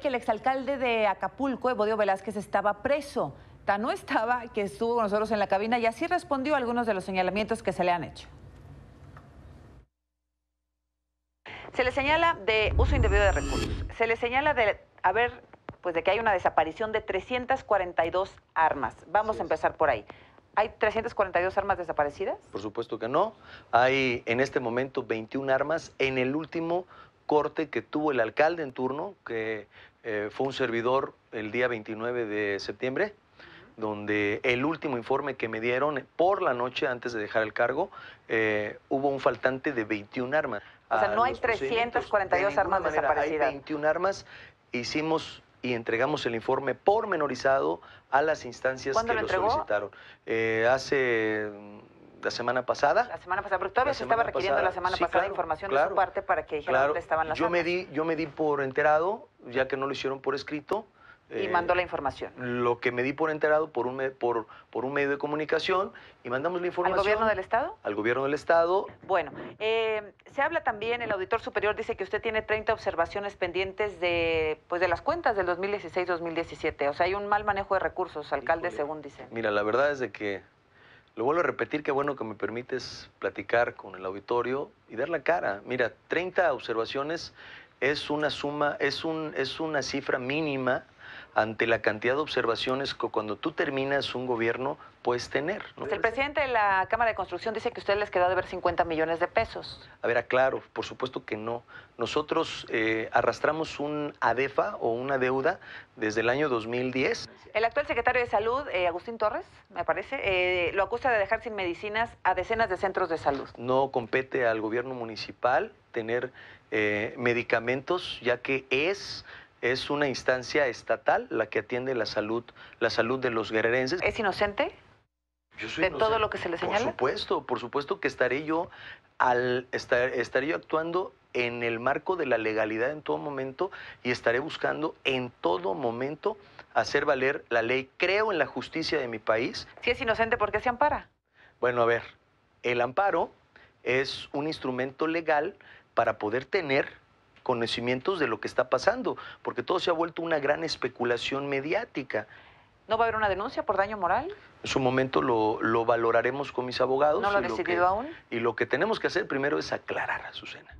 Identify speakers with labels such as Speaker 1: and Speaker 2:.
Speaker 1: Que el exalcalde de Acapulco, Evodio Velázquez, estaba preso. no estaba, que estuvo con nosotros en la cabina y así respondió a algunos de los señalamientos que se le han hecho. Se le señala de uso indebido de recursos. Se le señala de haber, pues de que hay una desaparición de 342 armas. Vamos a empezar por ahí. ¿Hay 342 armas desaparecidas?
Speaker 2: Por supuesto que no. Hay en este momento 21 armas. En el último corte que tuvo el alcalde en turno, que eh, fue un servidor el día 29 de septiembre, donde el último informe que me dieron por la noche antes de dejar el cargo, eh, hubo un faltante de 21 armas. O sea, no hay 342 armas desaparecidas. Hay 21 armas. Hicimos y entregamos el informe pormenorizado a las instancias que lo, lo solicitaron. Eh, hace la semana pasada. La semana
Speaker 1: pasada, pero todavía se estaba requiriendo la semana pasada información de su parte para que claro. estaban las yo Me
Speaker 2: di, yo me di por enterado, ya que no lo hicieron por escrito. Y eh, mandó la información. Lo que me di por enterado por un, me, por, por un medio de comunicación y mandamos la información. ¿Al gobierno del Estado? Al gobierno del Estado.
Speaker 1: Bueno, eh, se habla también, el auditor superior dice que usted tiene 30 observaciones pendientes de, pues, de las cuentas del 2016-2017. O sea, hay un mal manejo de recursos, alcalde, según dice.
Speaker 2: Mira, la verdad es de que lo vuelvo a repetir, qué bueno que me permites platicar con el auditorio y dar la cara. Mira, 30 observaciones es una suma, es, un, es una cifra mínima ante la cantidad de observaciones que cuando tú terminas un gobierno puedes tener. Pues el
Speaker 1: presidente de la Cámara de Construcción dice que usted les quedó de ver 50 millones de pesos.
Speaker 2: A ver, aclaro, por supuesto que no. Nosotros eh, arrastramos un ADEFA o una deuda desde el año 2010.
Speaker 1: El actual secretario de Salud, eh, Agustín Torres, me parece, eh, lo acusa de dejar sin medicinas a decenas de centros de salud.
Speaker 2: No compete al gobierno municipal tener medicamentos, ya que es es una instancia estatal la que atiende la salud, la salud de los guerrerenses.
Speaker 1: ¿Es inocente?
Speaker 2: Yo soy ¿De todo lo que se le señala? Por supuesto, por supuesto que estaré yo al estaré yo actuando en el marco de la legalidad en todo momento y estaré buscando en todo momento hacer valer la ley. Creo en la justicia de mi país.
Speaker 1: Si es inocente, ¿por qué se ampara?
Speaker 2: Bueno, a ver, el amparo es un instrumento legal para poder tener conocimientos de lo que está pasando, porque todo se ha vuelto una gran especulación mediática.
Speaker 1: ¿No va a haber una denuncia por daño moral?
Speaker 2: En su momento lo, valoraremos con mis abogados. ¿No lo ha decidido aún? Y lo que tenemos que hacer primero es aclarar, Azucena.